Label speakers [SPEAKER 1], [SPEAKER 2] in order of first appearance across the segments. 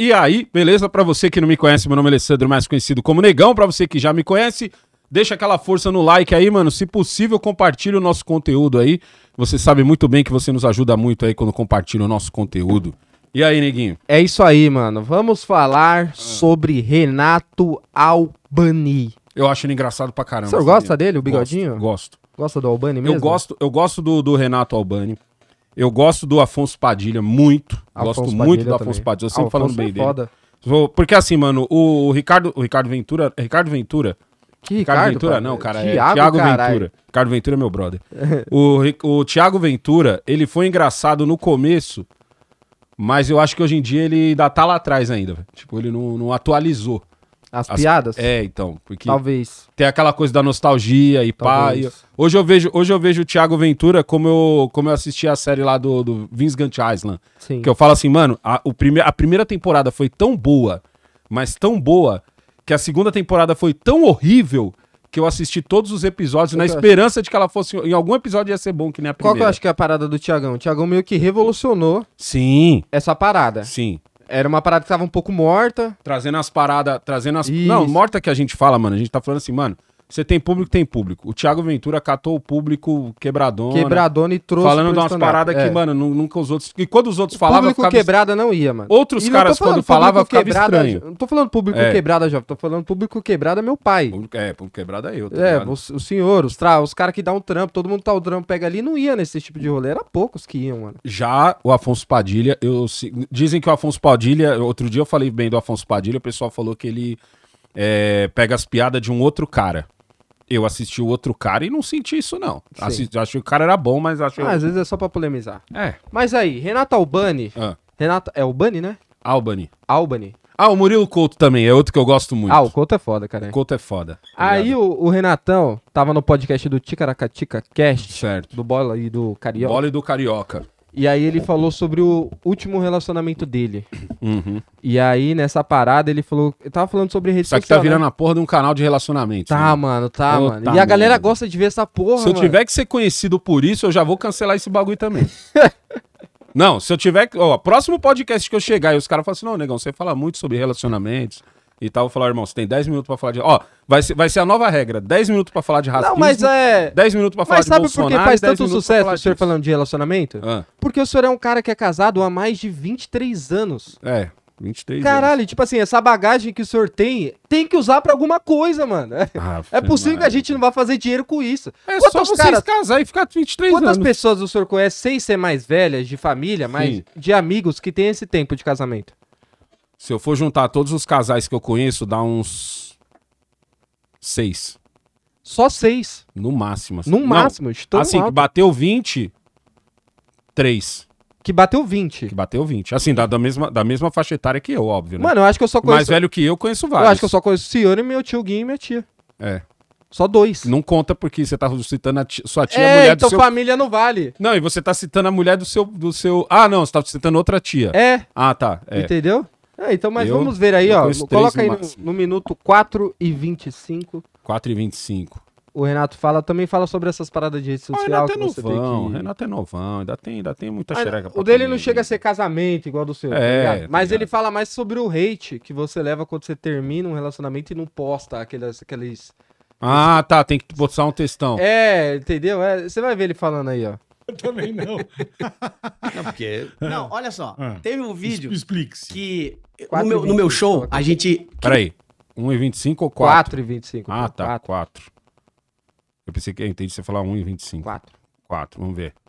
[SPEAKER 1] E aí, beleza? Para você que não me conhece, meu nome é Alessandro, mais conhecido como Negão. Para você que já me conhece, deixa aquela força no like aí, mano. Se possível, compartilha o nosso conteúdo aí. Você
[SPEAKER 2] sabe muito bem que você nos ajuda muito aí quando compartilha o nosso conteúdo.
[SPEAKER 1] E aí, neguinho?
[SPEAKER 2] É isso aí, mano. Vamos falar ah. sobre Renato Albani. Eu acho ele engraçado pra caramba. Você gosta dele, o bigodinho? Gosto. gosto. Gosta do Albani mesmo? Eu gosto, eu gosto do, do
[SPEAKER 1] Renato Albani. Eu gosto do Afonso Padilha muito. Afonso gosto muito do Afonso também. Padilha. Eu sempre ah, Afonso falando é bem é foda. dele. Porque assim, mano, o Ricardo, o Ricardo Ventura. Ricardo Ventura.
[SPEAKER 2] Que Ricardo, Ricardo Ventura? Não, cara, Thiago, é Thiago Ventura.
[SPEAKER 1] Ricardo Ventura é meu brother. o, o Thiago Ventura, ele foi engraçado no começo, mas eu acho que hoje em dia ele ainda tá lá atrás ainda. Tipo, ele não, não atualizou. As, as, piadas? É, então. Porque Talvez. Tem aquela coisa da nostalgia e Talvez. pá. E... hoje, eu vejo, hoje eu vejo o Thiago Ventura como eu, como eu assisti a série lá do, do Vincent Island. Sim. Que eu falo assim, mano, a, o prime a primeira temporada foi tão boa, mas tão boa, que a segunda temporada foi tão horrível que eu assisti todos os episódios na esperança acho. de que ela fosse. Em algum episódio ia ser bom, que nem a primeira. Qual que eu acho
[SPEAKER 2] que é a parada do Thiagão? O Thiagão meio que revolucionou.
[SPEAKER 1] Sim.
[SPEAKER 2] Essa parada. Sim. Era uma parada que tava um pouco morta. Trazendo as paradas, trazendo as. Isso. Não,
[SPEAKER 1] morta que a gente fala, mano. A gente tá falando assim, mano. Você tem público, tem público. O Thiago Ventura catou o público quebradona. Quebradona e trouxe. Falando de umas paradas que, é. mano, nunca os outros. E quando os outros o falavam. Público ficava... quebrada não ia, mano. Outros e caras, quando falavam, ficava quebrada, estranho. Não
[SPEAKER 2] tô falando público é. quebrada, jovem. Tô falando público quebrada é meu pai. Público, é, público quebrada é eu. Tá é, o, o, senhor, os, os caras que dá um trampo, todo mundo tá o trampo, pega ali, não ia nesse tipo de rolê. Era poucos que iam, mano.
[SPEAKER 1] Já o Afonso Padilha, eu... dizem que o Afonso Padilha, outro dia eu falei bem do Afonso Padilha, o pessoal falou que ele. É, pega as piadas de um outro cara eu assisti o outro cara e não senti isso, não. Assisti, acho que o cara era bom, mas acho. Ah, às vezes
[SPEAKER 2] é só pra polemizar. É. Mas aí, Renata Albani. Ah. Renata. É Albani, né? Albani. Albani.
[SPEAKER 1] Ah, o Murilo Couto também, é outro que eu gosto muito. Ah, o Couto é foda, cara. O Couto é foda.
[SPEAKER 2] Aí o, o, Renatão tava no podcast do Ticaracatica Cast. Certo. Do Bola e do Carioca. Bola e
[SPEAKER 1] do Carioca.
[SPEAKER 2] E aí ele falou sobre o último relacionamento dele. Uhum. E aí, nessa parada, ele falou. Eu tava falando sobre rede Só tá social. tá virando né? a porra de um canal de relacionamento. Tá, né? mano, tá, oh, mano. Tá, e a galera mano. gosta de ver essa porra. Se eu mano. tiver que ser conhecido por isso, eu já vou cancelar
[SPEAKER 1] esse bagulho também. não, se eu tiver. Ó, próximo podcast que eu chegar e os caras falam assim: não, negão, você fala muito sobre relacionamentos e tal, eu falar, irmão, você tem 10 minutos para falar de. Ó, vai ser, vai ser a nova regra: 10 minutos para falar de racismo. Não, mas é. 10 minutos para falar de Bolsonaro. Mas sabe por que faz tanto sucesso o senhor falando
[SPEAKER 2] de relacionamento? Ah. Porque o senhor é um cara que é casado há mais de 23 anos. É. 23 Caralho, anos. tipo assim, essa bagagem que o senhor tem, tem que usar pra alguma coisa, mano. é, ah, é possível mano. que a gente não vá fazer dinheiro com isso. É Quantos só vocês caras... casar e ficar 23 Quantas anos. Quantas pessoas o senhor conhece sem ser mais velhas, de família, mas de amigos que tem esse tempo de casamento?
[SPEAKER 1] Se eu for juntar todos os casais que eu conheço, dá uns. Seis. Só seis. No máximo. Assim. No Não, máximo. Estou assim, alto. que bateu 20, três. Que bateu 20. Que bateu 20. Assim, da, da, mesma, da mesma faixa etária que eu, óbvio. Né? Mano, eu acho que eu só conheço. Mais velho que eu, conheço vários. Eu acho que eu só
[SPEAKER 2] conheço o senhor e meu tio Guinho e minha tia. É. Só dois. Não conta porque você tá citando a tia, sua tia, é, a mulher então do seu... família não vale.
[SPEAKER 1] Não, e você tá citando a mulher do seu... Do seu... Ah, não, você tá citando outra tia. É. Ah, tá. É. Entendeu?
[SPEAKER 2] É, então, mas eu, vamos ver aí, ó. Coloca aí no, no, minuto 4 e 25. 4 e 25. O Renato fala, também fala sobre essas paradas de rede social. O Renato é novão, que... Renato é novão, ainda tem, ainda tem muita xereca. O dele comer, não chega a né? ser casamento igual do seu, tá é, tá Mas tá ele fala mais sobre o hate que você leva quando você termina um relacionamento e não posta aqueles, aqueles... Ah, tá, tem que botar um textão. É, entendeu? É, você vai ver ele falando aí, ó.
[SPEAKER 3] Também não. Não, porque... não é. olha só. Ah, teve um vídeo. Explique-se. Que no meu, no meu,
[SPEAKER 1] show, a gente. Peraí. 1,25 ou 4? 25. Ah, tá. 4. 4. Eu pensei que. Eu entendi você falar 1,25. 4. 4, vamos ver. o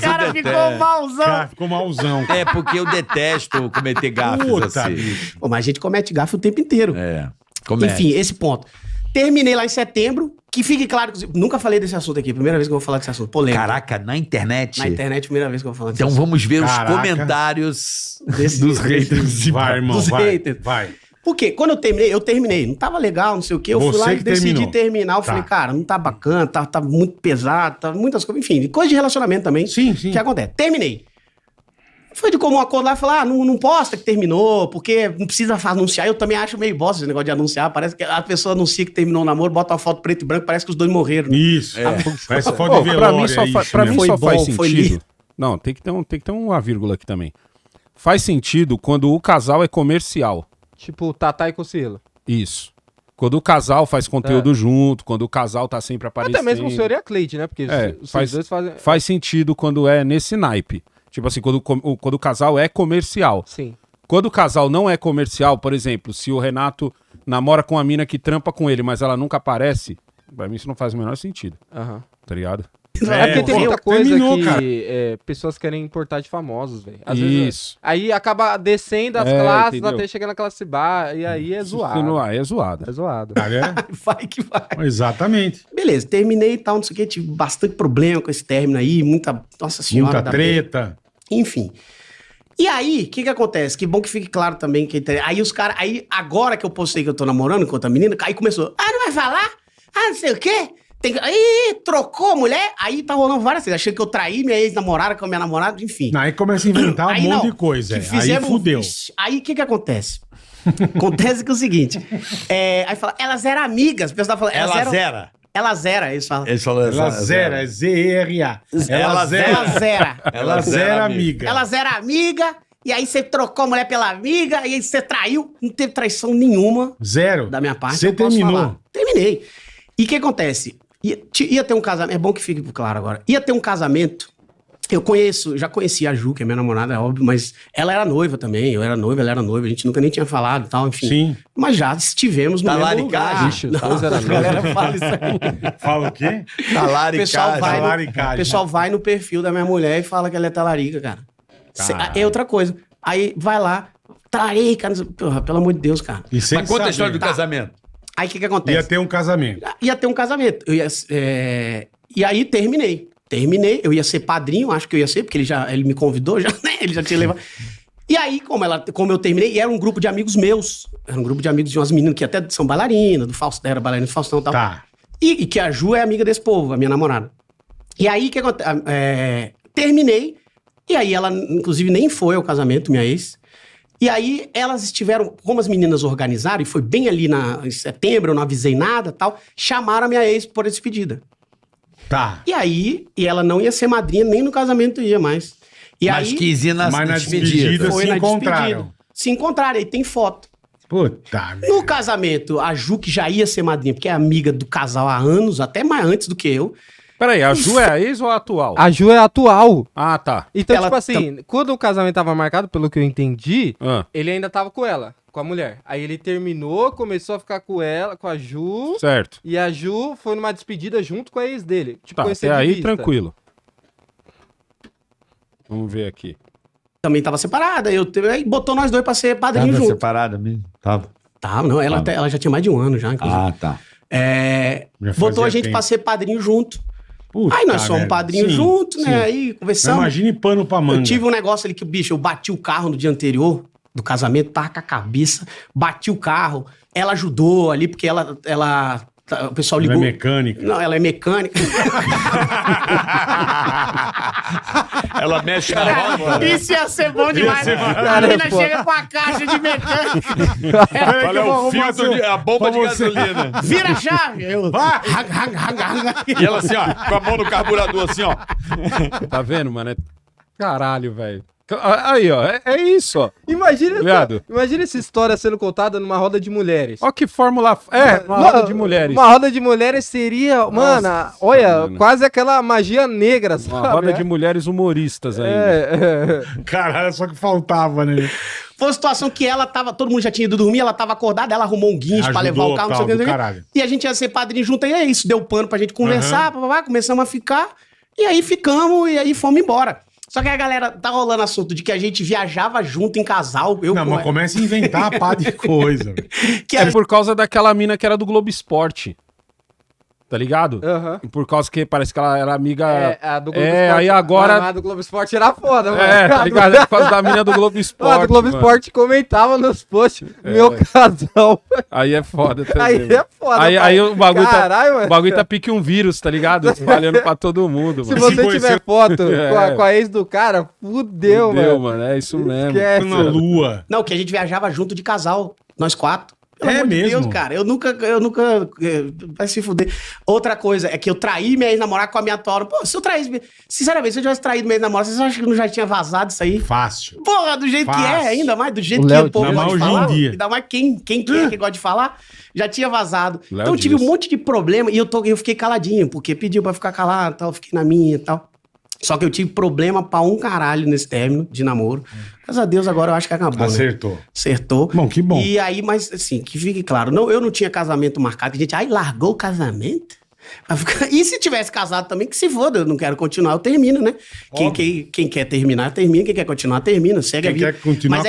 [SPEAKER 3] cara detesto. ficou malzão. Cara, ficou malzão. É, porque eu detesto cometer gafes Puta, assim. Bicho. Pô, mas a gente comete gafe o tempo inteiro. É. Comete. Enfim, esse ponto. Terminei lá em setembro, que fique claro. Nunca falei desse assunto aqui. Primeira vez que eu vou falar desse assunto. Polêmico. Caraca, na internet. Na internet, primeira vez que eu vou falar desse então assunto. Então vamos ver Caraca. os comentários desse, dos haters. De... Vai, irmão. Dos vai, haters. Vai. Porque quando eu terminei, eu terminei. Não tava legal, não sei o quê. Eu Você fui lá e decidi terminou. terminar. Eu tá. falei, cara, não tá bacana, tá, tá muito pesado, tá muitas coisas. Enfim, coisa de relacionamento também. Sim, sim. O que acontece? Terminei. Foi de comum acordo lá e falar, ah, não, não posta que terminou, porque não precisa anunciar. Eu também acho meio bosta esse negócio de anunciar. Parece que a pessoa anuncia que terminou o namoro, bota uma foto preto e branco, parece que os dois morreram. Né? Isso. É.
[SPEAKER 1] parece foto de velório. Pra mim só, é fa pra mim só bom, faz sentido. Não, tem que, ter um, tem que ter uma vírgula aqui também. Faz sentido quando o casal é comercial.
[SPEAKER 2] Tipo, Tatá e Cocilo.
[SPEAKER 1] Isso. Quando o casal faz conteúdo é. junto, quando o casal tá sempre aparecendo. Até mesmo o senhor e a
[SPEAKER 2] Cleide, né? Porque é, os, faz, os dois fazem. Faz
[SPEAKER 1] sentido quando é nesse naipe. Tipo assim, quando, quando o casal é comercial. Sim. Quando o casal não é comercial, por exemplo, se o Renato namora com a mina que trampa com ele, mas ela nunca aparece, pra mim isso não faz o menor sentido. Uhum. Tá ligado?
[SPEAKER 2] É, é, porque tem muita coisa terminou, que é, pessoas querem importar de famosos, velho. Isso. Vezes, aí acaba descendo as é, classes entendeu? até chegar na classe bar e aí é zoado. não
[SPEAKER 3] é zoado. É zoado. É. vai que vai. Exatamente. Beleza, terminei e tal, não sei o que. Tive bastante problema com esse término aí, muita... Nossa Senhora. Muita treta. Bem. Enfim. E aí, o que que acontece? Que bom que fique claro também que... Aí os caras... Aí, agora que eu postei que eu tô namorando com outra menina, aí começou... Ah, não vai falar? Ah, não sei o quê? Tem, aí, trocou mulher? Aí tá rolando várias coisas. Achei que eu traí minha ex-namorada com a minha namorada, enfim. Aí começa a inventar um aí, monte não, de coisa. É. Fizemos, aí fudeu. Aí o que que acontece? acontece que é o seguinte. É, aí fala, elas eram amigas. O pessoal fala, elas, elas eram... Era. Ela zera, eles falam. Eles falam ela, ela zera, Z-E-R-A. Ela zera. Ela zera. Ela zera amiga. Ela zera amiga, e aí você trocou a mulher pela amiga, e aí você traiu. Não teve traição nenhuma. Zero. Da minha parte. Você terminou. Terminei. E o que acontece? Ia, ia ter um casamento. É bom que fique claro agora. Ia ter um casamento. Eu conheço, já conheci a Ju, que é minha namorada, é óbvio, mas ela era noiva também, eu era noiva, ela era noiva, a gente nunca nem tinha falado e tal, enfim. Sim. Mas já estivemos no tá mesmo lugar. Ixi, não, era a galera fala isso aí. Fala o quê? Talaricagem. Tá tá o pessoal, vai No, perfil da minha mulher e fala que ela é talarica, cara. É outra coisa. Aí vai lá, talarica, pelo amor de Deus, cara. E mas conta saber. a história do tá. casamento. Aí o que, que acontece? Ia ter um casamento. Ah, ia ter um casamento. Eu ia, é... E aí terminei. Terminei, eu ia ser padrinho, acho que eu ia ser, porque ele já ele me convidou, já, né? Ele já tinha levado. E aí, como, ela, como eu terminei, e era um grupo de amigos meus. Era um grupo de amigos de umas meninas que até são bailarinas, do Faustão, era bailarina do Faustão e tal. Tá. E, e, que a Ju é amiga desse povo, a minha namorada. E aí, que acontece? É, terminei, e aí ela, inclusive, nem foi ao casamento, minha ex. E aí elas estiveram, como as meninas organizaram, e foi bem ali na, em setembro, eu não avisei nada tal, chamaram a minha ex por despedida. Tá. E aí, e ela não ia ser madrinha, nem no casamento ia mais. E mas aí, quis ir nas mas na despedida. Foi se na encontraram. Despedida. Se encontraram, aí tem foto. Puta merda. No casamento, a Ju, que já ia ser madrinha, porque é amiga do casal há anos, até mais antes do que eu, Peraí, a Ju é a ex ou a atual? A Ju
[SPEAKER 2] é a atual. Ah,
[SPEAKER 3] tá. Então, ela tipo assim, tá... quando o casamento
[SPEAKER 2] tava marcado, pelo que eu entendi, ah. ele ainda tava com ela, com a mulher. Aí ele terminou, começou a ficar com ela, com a Ju. Certo. E a Ju foi numa despedida junto com a ex dele. Tipo,
[SPEAKER 3] tá, até aí, vista. tranquilo.
[SPEAKER 1] Vamos ver aqui.
[SPEAKER 3] Também tava separada. Eu, aí botou nós dois pra ser padrinho tava junto. separada mesmo? Tava. Tava, não. Ela, tava. Até, ela já tinha mais de um ano já, inclusive. Ah, tá. É, botou a gente tempo. pra ser padrinho junto. Puta, aí nós somos padrinhos juntos, né? Aí conversamos. Imagine pano pra manga. Eu tive um negócio ali que, bicho, eu bati o carro no dia anterior do casamento, tava com a cabeça, bati o carro. Ela ajudou ali, porque ela, ela o pessoal ligou. Ela é mecânica. Não, ela é mecânica. Ela mexe na roda. Né? Isso ia ser bom demais. Ser a menina chega com a caixa de mecânica. É, Olha, o fio de,
[SPEAKER 1] a bomba de você. gasolina. Vira a chave.
[SPEAKER 3] Eu... E ela assim, ó, com a mão no carburador, assim, ó.
[SPEAKER 1] Tá vendo, mano? É caralho, velho.
[SPEAKER 3] Então, aí,
[SPEAKER 2] ó, é, é isso, ó. Imagina, essa, imagina essa história sendo contada numa roda de mulheres. Ó que fórmula... É, uma, uma roda de mulheres. Uma roda de mulheres seria, Nossa, mano, olha, mano. quase
[SPEAKER 3] aquela magia negra, sabe? Uma roda é? de mulheres humoristas aí. É, é. Caralho, só que faltava, né? Foi uma situação que ela tava, todo mundo já tinha ido dormir, ela tava acordada, ela arrumou um guincho para levar o carro, tal, não sei o que. E a gente ia ser padrinho junto, e é isso, deu pano pra gente conversar, uhum. Pá, pá, pá, começamos a ficar, e aí ficamos, e aí fomos embora. Só que a galera tá rolando assunto de que a gente viajava junto em casal. Eu, não, mas é. começa a inventar a pá de coisa. que é a... por
[SPEAKER 1] causa daquela mina que era do Globo Esporte tá ligado? Uhum. Por causa que parece que
[SPEAKER 2] ela era amiga. É, a do Globo é, Esporte, aí agora. A do Globo Esporte era foda, mano. É, tá ligado? É por causa da menina do Globo Esporte. A do Globo mano. Esporte comentava nos posts, é, meu é. casal. Aí é foda também. Aí é foda. Aí, aí o bagulho tá. Mano. O bagulho tá pique um vírus, tá ligado? Espalhando
[SPEAKER 1] pra todo mundo, mano. Se você Se tiver foto é. com, a, é. com,
[SPEAKER 3] a, ex do cara, fudeu, fudeu mano.
[SPEAKER 1] mano. É isso mesmo. Esquece. Na lua.
[SPEAKER 3] Não, que a gente viajava junto de casal, nós quatro. Pelo é mesmo? De Deus, cara. Eu nunca, eu nunca. Eh, vai se fuder. Outra coisa é que eu traí minha ex-namorada com a minha tora. Pô, se eu traísse. Sinceramente, se eu tivesse traído minha ex-namorada, vocês acham que não já tinha vazado isso aí? Fácil. Porra, do jeito Fácil. que é, ainda mais, do jeito o que é o povo mais de falar. Dia. Ainda mais quem, quem, quer é que gosta de falar, já tinha vazado. Léo então eu tive um monte de problema e eu, tô, eu fiquei caladinho, porque pediu pra ficar calado tal, fiquei na minha e tal. Só que eu tive problema pra um caralho nesse término de namoro. Graças a Deus, agora eu acho que acabou. Né? Acertou. Né? Acertou. Bom, que bom. E aí, mas assim, que fique claro, não, eu não tinha casamento marcado. A gente, aí largou o casamento? E se tivesse casado também, que se foda, eu não quero continuar, eu termino, né? Quem, quem, quem, quer terminar, termina. Quem quer continuar, termina. Segue quem a vida. Quer continuar, Mas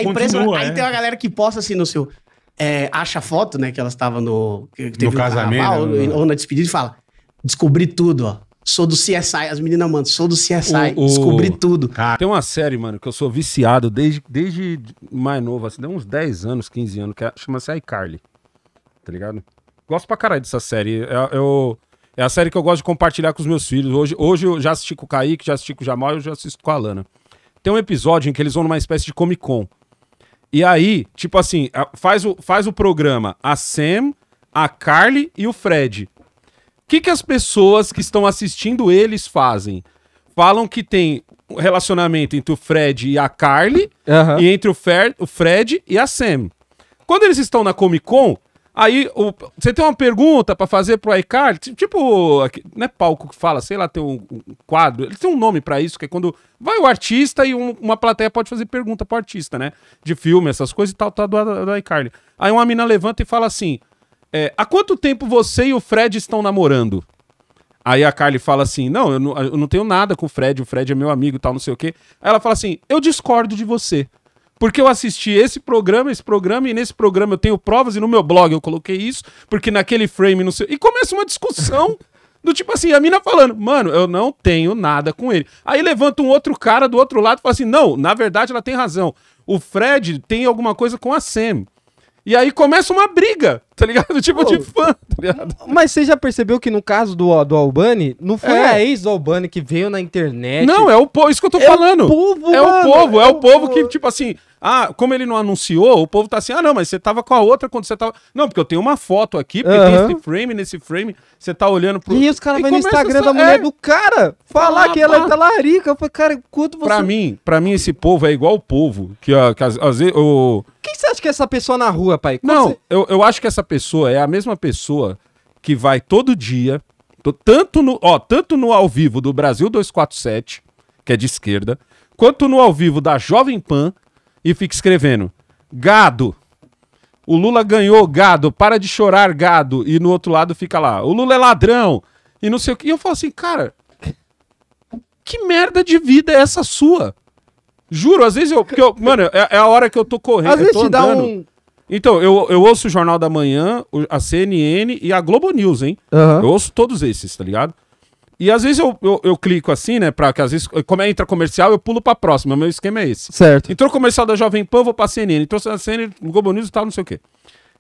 [SPEAKER 3] Aí é. tem uma galera que posta assim no seu. É, acha foto, né? Que ela estava no. no um casamento. Carnaval, né? ou na despedida e fala: descobri tudo, ó. Sou do CSI, as meninas, mano, sou do CSI, o, o... descobri
[SPEAKER 1] tudo. Cara, tem uma série, mano, que eu sou viciado desde, desde mais novo, assim, deu uns 10 anos, 15 anos, que é, chama-se iCarly. Tá ligado? Gosto pra caralho dessa série. É, eu... É a série que eu gosto de compartilhar com os meus filhos. Hoje, hoje eu já assisti com o Kaique, já assisti com o Jamal e eu já assisto com a Lana. Tem um episódio em que eles vão numa espécie de Comic Con. E aí, tipo assim, faz o, faz o programa a Sam, a Carly e o Fred que, que as pessoas que estão assistindo eles fazem? Falam que tem um relacionamento entre o Fred e a Carly uhum. e entre o, Fer, o Fred e a Sam. Quando eles estão na Comic Con, aí o, você tem uma pergunta para fazer pro iCarly, tipo, não é palco que fala, sei lá, tem um, um quadro, eles têm um nome para isso, que é quando vai o artista e um, uma plateia pode fazer pergunta pro artista, né? De filme, essas coisas e tal, tá do, do iCarly. Aí uma mina levanta e fala assim: é, há quanto tempo você e o Fred estão namorando? Aí a Carly fala assim: não eu, não, eu não tenho nada com o Fred, o Fred é meu amigo e tal, não sei o quê. Aí ela fala assim: eu discordo de você. Porque eu assisti esse programa, esse programa, e nesse programa eu tenho provas, e no meu blog eu coloquei isso, porque naquele frame não sei. E começa uma discussão. Do tipo assim, a mina falando, mano, eu não tenho nada com ele. Aí levanta um outro cara do outro lado e fala assim: não, na verdade ela tem razão. O Fred tem alguma coisa com a Sam. E aí começa uma briga tá
[SPEAKER 2] ligado? Tipo Pô, de fã, tá ligado? Mas você já percebeu que no caso do, do Albani, não foi é. a ex do Albani que veio na internet. Não, é o povo, isso que eu tô é falando. O povo, é mano, o povo, é, é o povo, que,
[SPEAKER 1] tipo assim, ah, como ele não anunciou, o povo tá assim, ah, não, mas você tava com a outra quando você tava. Não, porque eu tenho uma foto aqui, porque uhum. tem esse frame, nesse frame, você tá olhando pro. E os caras vão no Instagram essa... da mulher é. do
[SPEAKER 2] cara falar ah, que ela é talarica. Eu falei, cara, quanto
[SPEAKER 1] você. Pra mim, pra mim, esse povo é igual o povo. Que, ó, que às vezes. O... Quem você acha que é essa pessoa na rua, pai? Quando não, você... eu, eu acho que essa pessoa é a mesma pessoa que vai todo dia, tanto no, ó, tanto no ao vivo do Brasil 247, que é de esquerda, quanto no ao vivo da Jovem Pan, e fica escrevendo: gado. O Lula ganhou, gado, para de chorar, gado. E no outro lado fica lá, o Lula é ladrão. E não sei o que. E eu falo assim, cara, que merda de vida é essa sua? Juro, às vezes eu. eu mano, é, é, a hora que eu tô correndo. Às vezes te dá um, então, eu, eu ouço o Jornal da Manhã, a CNN e a Globo News, hein? Uhum. Eu ouço todos esses, tá ligado? E às vezes eu, eu, eu, clico assim, né? Pra que às vezes, como é, entra comercial, eu pulo pra próxima. Meu esquema é esse. Certo. Entrou comercial da Jovem Pan, vou pra CNN. Entrou a CNN, Globo News e tal, não sei o quê.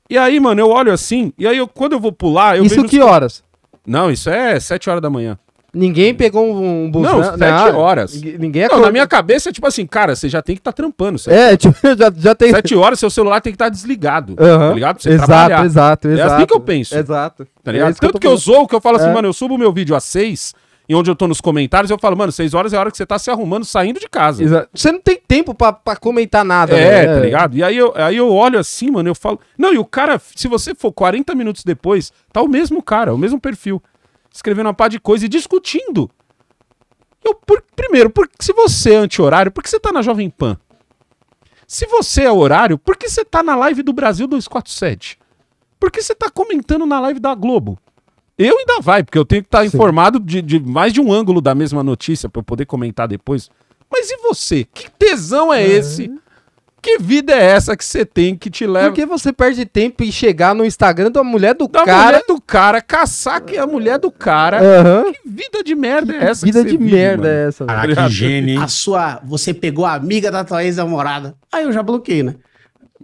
[SPEAKER 1] E aí, mano, eu olho assim, e aí eu, quando eu vou pular, eu Isso vejo que horas? Não, isso é 7 horas da manhã. Ninguém pegou um, um busão. Não, sete horas. Ninguém não, na minha cabeça é tipo assim, cara, você já tem que estar tá trampando. Certo? É, tipo, já, já tem. Sete horas, seu celular tem que estar tá desligado. Tá ligado? você exato, trabalhar. Exato, exato. É assim que eu penso. Exato. Tá é ligado? É Tanto que eu, que eu sou que eu falo assim, é. mano, eu subo meu vídeo às seis e onde eu tô nos comentários, eu falo, mano, seis horas é a hora que você tá se arrumando, saindo de casa. Exato. Você não tem tempo pra, pra
[SPEAKER 2] comentar nada, é, né? tá ligado?
[SPEAKER 1] E aí eu, aí eu olho assim, mano, eu falo. Não, e o cara, se você for 40 minutos depois, tá o mesmo cara, o mesmo perfil escrevendo uma pá de coisa e discutindo. Eu, por, primeiro, por, se você é anti-horário, por que você está na Jovem Pan? Se você é horário, por que você está na live do Brasil 247? Por que você está comentando na live da Globo? Eu ainda vai, porque eu tenho que estar tá informado de, de, mais de um ângulo da mesma notícia para eu poder comentar depois. Mas e você? Que tesão é, é. esse que vida é essa que você tem que te leva? Por que
[SPEAKER 2] você perde tempo em chegar no Instagram
[SPEAKER 3] da mulher do da cara? Da mulher do cara, caçar que é a mulher do cara. Uhum. Que vida de merda é que é essa? Vida de vive, merda mano? é essa? Ah, que gênio, hein? A sua, você pegou a amiga da tua ex-namorada. Aí eu já bloqueei, né?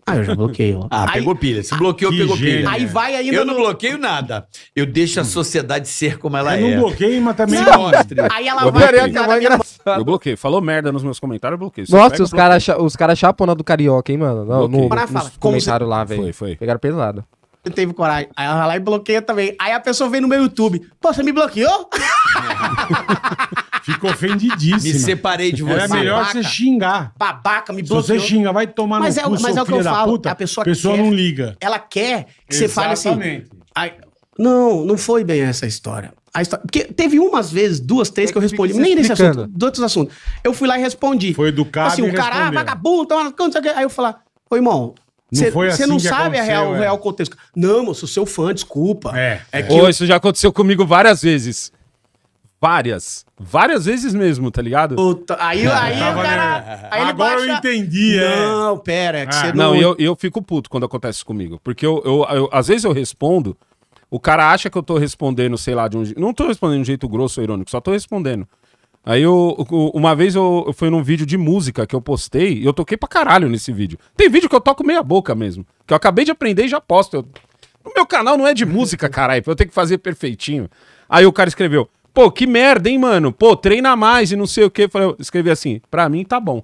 [SPEAKER 3] Ah, eu já bloqueio. Ah, aí, pegou pilha. Se bloqueou, pegou pilha. Aí vai ainda. Eu não bloqueio nada. Eu deixo a hum. sociedade ser como ela eu é. Eu não bloqueio, mas também não. mostre. Aí ela eu vai. vai é
[SPEAKER 1] Eu bloqueio. Falou merda nos meus comentários, eu bloqueio. Você Nossa, os caras
[SPEAKER 2] os cara chapona do carioca, hein, mano? Não, no, Para nos comentário lá, velho. Foi, foi. Pegaram pesado.
[SPEAKER 3] Não teve coragem. Aí ela vai lá e bloqueia também. Aí a pessoa vem no meu YouTube. Pô, você me bloqueou? Ficou ofendidíssimo. Me separei de é você. É melhor babaca. você xingar. Babaca, me bloqueou. Se você xinga, vai tomar mas no é, cu, Mas é o que eu falo. Puta, a pessoa, pessoa quer, não liga. Ela quer que Exatamente. você fale assim. Não, não foi bem essa história. História, porque teve umas vezes, duas, três, é que eu respondi. Nem nesse tá assunto, de outros assuntos. Eu fui lá e respondi. Foi educado. Assim, o cara, ah, vagabundo, tá, aí eu falar, ô irmão. Você não, assim não sabe a real, é. o real contexto. Não, moço, sou seu fã, desculpa. É. é, é. Que oh, eu... Isso
[SPEAKER 1] já aconteceu comigo várias vezes. Várias. Várias vezes mesmo, tá ligado? Puta, aí, aí o cara. Aí ele Agora baixa... eu entendi, é. Não,
[SPEAKER 3] pera, é que ah. você não. Não, e eu,
[SPEAKER 1] eu fico puto quando acontece comigo. Porque eu, eu- eu- às vezes eu respondo, o cara acha que eu tô respondendo, sei lá, de um Não tô respondendo de um jeito grosso ou irônico, só tô respondendo. Aí eu, uma vez eu, eu fui num vídeo de música que eu postei e eu toquei pra caralho nesse vídeo. Tem vídeo que eu toco meia boca mesmo. Que eu acabei de aprender e já posto. Eu- o meu canal não é de música, caralho. pra Eu tenho que fazer perfeitinho. Aí o cara escreveu: pô, que merda, hein, mano? Pô, treina mais e não sei o que. Eu escrevi assim, pra mim tá bom.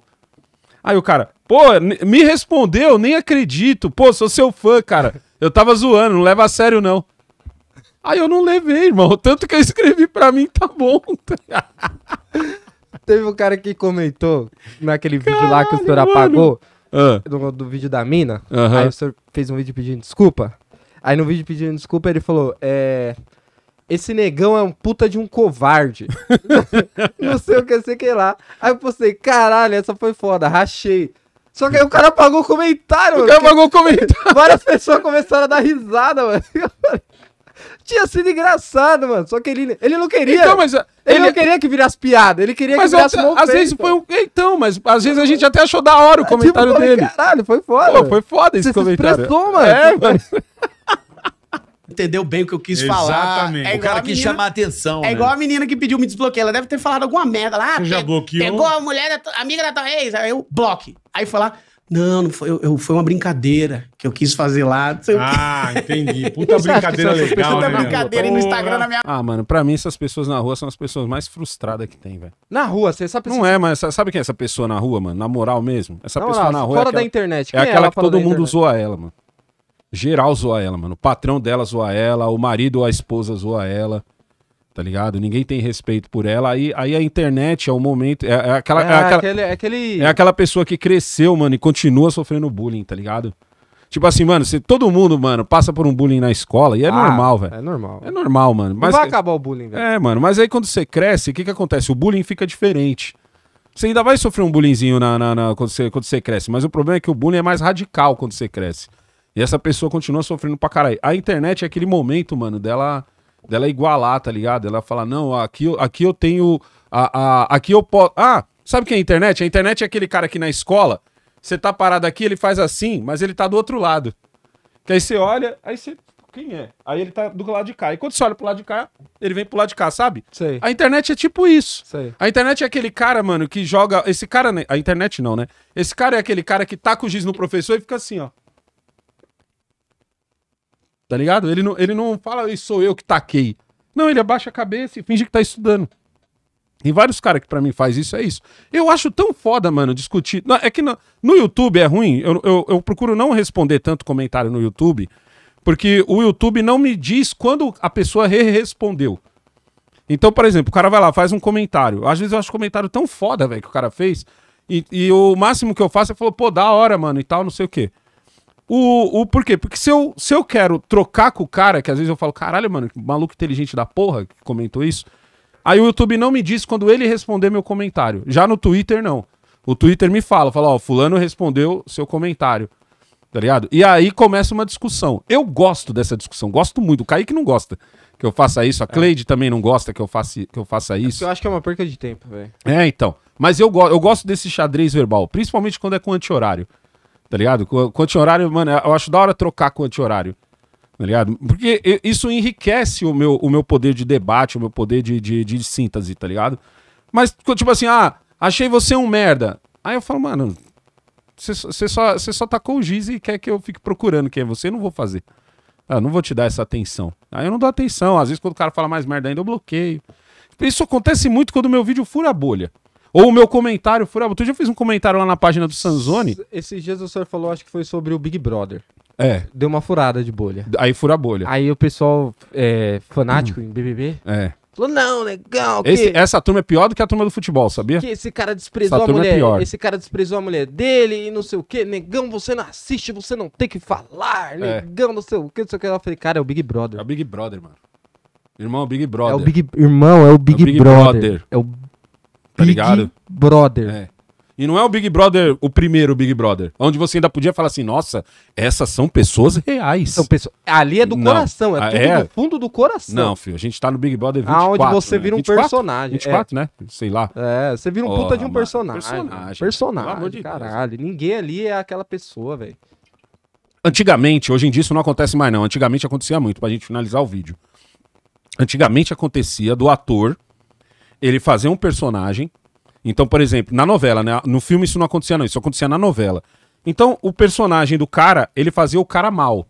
[SPEAKER 1] Aí o cara, pô, me respondeu, nem acredito. Pô, sou seu fã, cara. Eu tava zoando, não leva
[SPEAKER 2] a sério, não. Aí eu não levei, irmão. Tanto que eu escrevi pra mim, tá bom. Tá Teve um cara que comentou naquele Caralho, vídeo lá que o senhor mano. apagou, ah. do, do, vídeo da mina. Uhum. Aí o senhor fez um vídeo pedindo desculpa. Aí no vídeo pedindo desculpa ele falou, é esse negão é um puta de um covarde. não sei o que, sei que lá. Aí eu postei, caralho, essa foi foda, rachei. Só que aí o cara pagou comentário, O cara apagou pagou comentário. Várias pessoas começaram a dar risada, mano. Tinha sido engraçado, mano. Só que ele, ele não queria. Então, mas, ele, ele, não é- queria que virasse piada. Ele queria mas que virasse outra, Às vezes foi um. Então, mas às vezes a gente até achou da hora o tipo, comentário tipo, dele.
[SPEAKER 3] Caralho, foi foda. Pô, foi foda esse Você comentário. Se expressou, mano. É, mano entendeu bem o que eu quis Exatamente. falar. Tá? Exatamente. É o cara quis chamar a atenção. É né? igual a menina que pediu me desbloquear. Ela deve ter falado alguma merda lá. Você já bloqueou? Pegou a mulher, da, amiga da tua ex. Aí eu bloque. Aí foi lá. Não, não foi, eu, eu, foi uma brincadeira que eu quis fazer lá. ah, entendi. Puta brincadeira legal, Puta né? brincadeira no Instagram na minha... Ah,
[SPEAKER 1] mano, pra mim essas pessoas na rua são as pessoas mais frustradas que tem, velho. Na rua, você sabe... Não é, mas sabe quem é essa pessoa na rua, mano? Na moral mesmo? Essa não, pessoa não, na rua... Fora é aquela, da internet. É quem é aquela é que todo mundo internet? zoa ela, mano. Geral zoa ela, mano. O patrão dela zoa ela, o marido ou a esposa zoa ela. Tá ligado? Ninguém tem respeito por ela. Aí, aí a internet é o momento. É, é aquela, é, é aquela, aquele, é aquele... é aquela pessoa que cresceu, mano, e continua sofrendo bullying, tá ligado? Tipo assim, mano, se todo mundo, mano, passa por um bullying na escola, e é ah, normal, velho. É
[SPEAKER 2] normal. É normal, mano. Mas vai acabar o bullying,
[SPEAKER 1] velho. É, mano, mas aí quando você cresce, o que que acontece? O bullying fica diferente. Você ainda vai sofrer um bullyingzinho na, na, na, quando, você, quando você cresce, mas o problema é que o bullying é mais radical quando você cresce. E essa pessoa continua sofrendo pra caralho. A internet é aquele momento, mano, dela dela igualar, tá ligado? Ela fala, não, aqui, aqui eu tenho. A, a, aqui eu posso. Ah, sabe o que é a internet? A internet é aquele cara que na escola, você tá parado aqui, ele faz assim, mas ele tá do outro lado. Que aí você olha, aí você. Quem é? Aí ele tá do lado de cá. E quando você olha pro lado de cá, ele vem pro lado de cá, sabe? Sei. A internet é tipo isso. Sei. A internet é aquele cara, mano, que joga. Esse cara. Né, a internet não, né? Esse cara é aquele cara que com o giz no professor e fica assim, ó. Tá ligado? Ele não, ele não fala, e sou eu que taquei. Não, ele abaixa a cabeça e finge que tá estudando. e vários caras que para mim faz isso, é isso. Eu acho tão foda, mano, discutir. Não, é que no, no, YouTube é ruim, eu, eu, eu, procuro não responder tanto comentário no YouTube, porque o YouTube não me diz quando a pessoa re respondeu. Então, por exemplo, o cara vai lá, faz um comentário. Às vezes eu acho comentário tão foda, velho, que o cara fez. E, e, o máximo que eu faço é falar, pô, da hora, mano, e tal, não sei o quê. O, o por quê? Porque se eu, se eu quero trocar com o cara, que às vezes eu falo, caralho, mano, maluco inteligente da porra que comentou isso. Aí o YouTube não me diz quando ele responder meu comentário. Já no Twitter, não. O Twitter me fala, fala, ó, fulano respondeu seu comentário. Tá ligado? E aí começa uma discussão. Eu gosto dessa discussão, gosto muito. O Kaique não gosta que eu faça isso, a é. Cleide é. também não gosta que eu faça, que eu faça é isso. É
[SPEAKER 2] eu acho que é uma perca de tempo, velho.
[SPEAKER 1] É, então. Mas eu, go eu gosto desse xadrez verbal, principalmente quando é com anti-horário tá ligado? Com anti-horário, mano, eu acho da hora trocar com anti-horário, tá ligado? Porque isso enriquece o meu, o meu poder de debate, o meu poder de, de, de síntese, tá ligado? Mas, tipo assim, ah, achei você um merda. Aí eu falo, mano, você só, cê só tacou o giz e quer que eu fique procurando quem é você, eu não vou fazer. Ah, não vou te dar essa atenção. Aí eu não dou atenção. Às vezes, quando o cara fala mais merda ainda, eu bloqueio. Isso acontece muito quando meu vídeo fura a bolha. Ou o meu comentário foi. Ah, outro já fez um comentário lá na página do Sanzone.
[SPEAKER 2] Esses dias o senhor falou, acho que foi sobre o Big Brother. É. Deu uma furada de bolha. Aí fura a bolha. Aí o pessoal é, fanático hum. em BBB. É. Falou, não, legal. Esse, essa turma é pior do que a turma do futebol, sabia? Que esse cara desprezou essa a é mulher. É pior. Esse cara desprezou a mulher dele e não sei o que. Negão, você não assiste, você não tem que falar. É. Negão, não sei o que, não sei o que. Eu falei, cara, é o Big Brother. É o Big Brother, mano. Irmão, é o Big Brother. É o Big, irmão, é o Big, é o Big Brother. Brother.
[SPEAKER 1] É o tá Big ligado? Brother. É. E não é o Big Brother, o primeiro Big Brother, onde você ainda podia falar assim, nossa, essas são pessoas reais. São pessoas. Ali é do não. coração, é ah, tudo é... do
[SPEAKER 2] fundo do coração. Não, filho, a gente tá no Big Brother 24. Aonde você né? vira né? um 24? personagem. 24, é. né? Sei lá. É, você vira um puta de um mano. personagem. Personagem. Personagem, de caralho. Deus. Ninguém ali é aquela pessoa, velho.
[SPEAKER 1] Antigamente, hoje em dia isso não acontece mais não. Antigamente acontecia muito, pra gente finalizar o vídeo. Antigamente acontecia do ator ele fazer um personagem. Então, por exemplo, na novela, né? No filme isso não acontecia, não. Isso acontecia na novela. Então, o personagem do cara, ele fazia o cara mal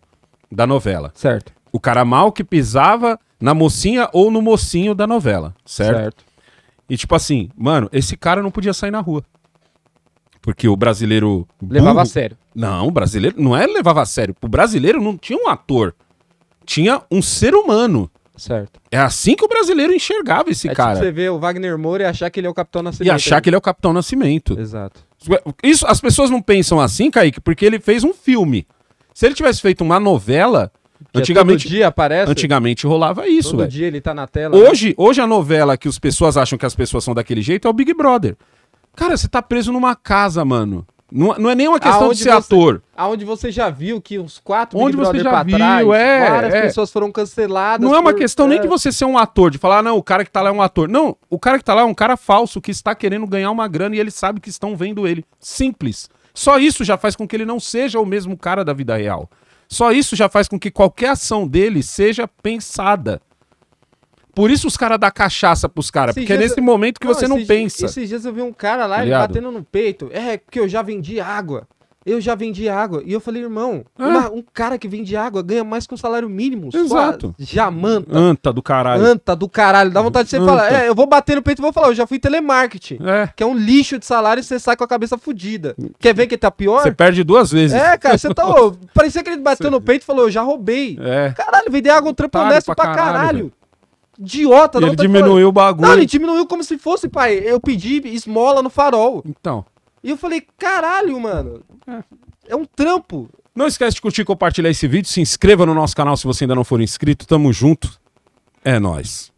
[SPEAKER 1] da novela. Certo. O cara mal que pisava na mocinha ou no mocinho da novela, certo? certo? E tipo assim, mano, esse cara não podia sair na rua. Porque o brasileiro. Burro... Levava a sério. Não, o brasileiro. Não é levava a sério. O brasileiro não tinha um ator. Tinha um ser humano Certo. É assim que o brasileiro enxergava esse é tipo cara. Tipo você
[SPEAKER 2] vê o Wagner Moura e achar que ele é o Capitão Nascimento. E achar que ele
[SPEAKER 1] é o Capitão Nascimento. Exato. Isso, as pessoas não pensam assim, Kaique, porque ele fez um filme. Se ele tivesse feito uma novela, que é antigamente, é dia aparece? Antigamente rolava isso, Todo véio. dia ele
[SPEAKER 2] tá na tela. Né? Hoje,
[SPEAKER 1] né? hoje a novela que as pessoas acham que as pessoas são daquele jeito é o Big Brother. Cara, você tá preso numa casa, mano. Não, não é nenhuma questão aonde de ser você, ator.
[SPEAKER 2] Aonde você já viu que uns quatro Onde Big você já viu, trás, é, várias é. pessoas foram canceladas. Não é uma questão nem é. de
[SPEAKER 1] você ser um ator, de falar, não, o cara que tá lá é um ator. Não, o cara que tá lá é um cara falso que está querendo ganhar uma grana e ele sabe que estão vendo ele. Simples. Só isso já faz com que ele não seja o mesmo cara da vida real. Só isso já faz com que qualquer ação dele seja pensada. Por isso os caras dão cachaça pros caras, porque é nesse eu... momento que não, você não pensa. esses
[SPEAKER 2] dias eu vi um cara lá, Aliado. ele batendo no peito. É, porque eu já vendi água. Eu já vendi água. E eu falei, irmão, é. uma, um cara que vende água ganha mais que um salário mínimo. Exato. Jamanta. Anta do caralho. Anta do caralho. Dá vontade de você Anta. falar. É, eu vou bater no peito e vou falar, eu já fui telemarketing. É. Que é um lixo de salário e você sai com a cabeça fodida. Quer ver que tá pior? Você perde
[SPEAKER 1] duas vezes. É, cara, você tá. Ó,
[SPEAKER 2] parecia que ele bateu no peito e falou, eu já roubei. É. Caralho, vender água um trampo é honesto pra, pra caralho. caralho idiota. ele diminuiu falando. o bagulho. Não, ele diminuiu como se fosse, pai. Eu pedi esmola no farol. Então. E eu falei, caralho, mano. É. é um trampo.
[SPEAKER 1] Não esquece de curtir e compartilhar esse vídeo. Se inscreva no nosso canal se você ainda não for inscrito. Tamo junto. É nós.